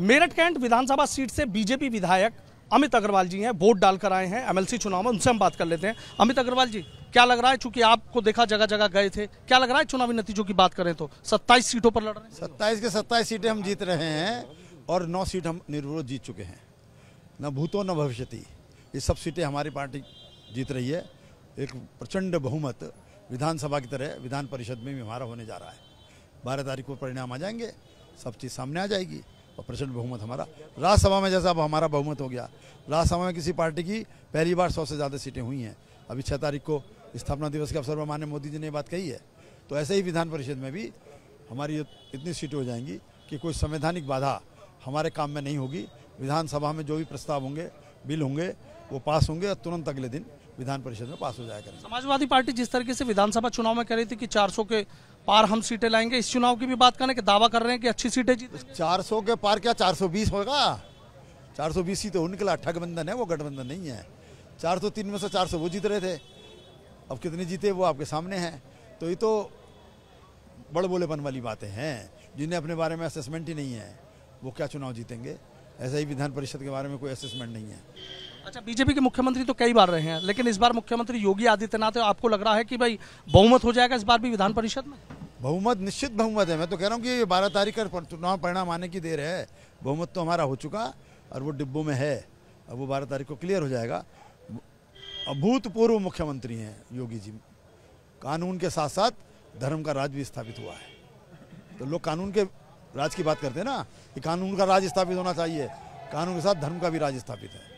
Meerut cantt विधानसभा seat से BJP विधायक अमित अग्रवाल जी हैं वोट डालकर आए हैं एमएलसी चुनाव में उनसे हम बात कर लेते हैं अमित अग्रवाल जी क्या लग रहा है चूंकि आपको देखा जगह जगह गए थे क्या लग रहा है चुनावी नतीजों की बात करें तो 27 सीटों पर लड़ रहे हैं सत्ताईस के सत्ताईस सीटें हम जीत रहे हैं और नौ सीट हम निर्विरोध जीत चुके हैं न भूतो न भविष्य ये सब सीटें हमारी पार्टी जीत रही है एक प्रचंड बहुमत विधानसभा की तरह विधान परिषद में भी हमारा होने जा रहा है बारह तारीख को परिणाम आ जाएंगे सब चीज़ सामने आ जाएगी और प्रचंड बहुमत हमारा राज्यसभा में जैसा अब हमारा बहुमत हो गया राज्यसभा में किसी पार्टी की पहली बार सौ से ज़्यादा सीटें हुई हैं अभी छः तारीख को स्थापना दिवस के अवसर पर माननीय मोदी जी ने बात कही है तो ऐसे ही विधान परिषद में भी हमारी इतनी सीटें हो जाएंगी कि कोई संवैधानिक बाधा हमारे काम में नहीं होगी विधानसभा में जो भी प्रस्ताव होंगे बिल होंगे वो पास होंगे और तुरंत अगले दिन विधान परिषद में पास हो जाएगा समाजवादी पार्टी जिस तरीके से विधानसभा चुनाव में कह रही थी कि 400 के पार हम सीटें लाएंगे इस चुनाव की भी बात करें कि दावा कर रहे हैं कि अच्छी सीटें जीत चार सौ के पार क्या चार सौ बीस होगा चार सौ बीस सीटें हो निकला ठगबंधन है वो गठबंधन नहीं है चार सौ तीन में से चार सौ वो जीत रहे थे अब कितने जीते वो आपके सामने हैं तो ये तो बड़ बोलेपन वाली बातें हैं जिन्हें अपने बारे में असेसमेंट ही नहीं है वो क्या चुनाव जीतेंगे ऐसा ही विधान परिषद के बारे में कोई असेसमेंट नहीं है अच्छा बीजेपी के मुख्यमंत्री तो कई बार रहे हैं लेकिन इस बार मुख्यमंत्री योगी आदित्यनाथ आपको लग रहा है कि भाई बहुमत हो जाएगा इस बार भी विधान परिषद में बहुमत निश्चित बहुमत है मैं तो कह रहा हूँ कि बारह तारीख का चुनाव परिणाम आने की देर है बहुमत तो हमारा हो चुका और वो डिब्बों में है अब वो बारह तारीख को क्लियर हो जाएगा अभूतपूर्व मुख्यमंत्री हैं योगी जी कानून के साथ साथ धर्म का राज भी स्थापित हुआ है तो लोग कानून के राज की बात करते हैं ना कि कानून का राज स्थापित होना चाहिए कानून के साथ धर्म का भी राज स्थापित है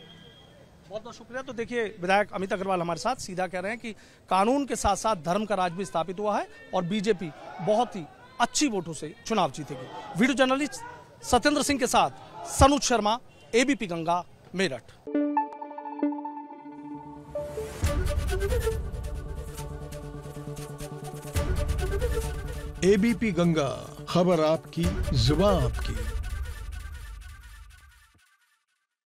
बहुत बहुत शुक्रिया तो देखिए विधायक अमित अग्रवाल हमारे साथ सीधा कह रहे हैं कि कानून के साथ साथ धर्म का राज भी स्थापित हुआ है और बीजेपी बहुत ही अच्छी वोटों से चुनाव जीतेगी वीडियो जर्नलिस्ट सत्येंद्र सिंह के साथ सनुज शर्मा एबीपी गंगा मेरठ एबीपी गंगा खबर आपकी जुबा आपकी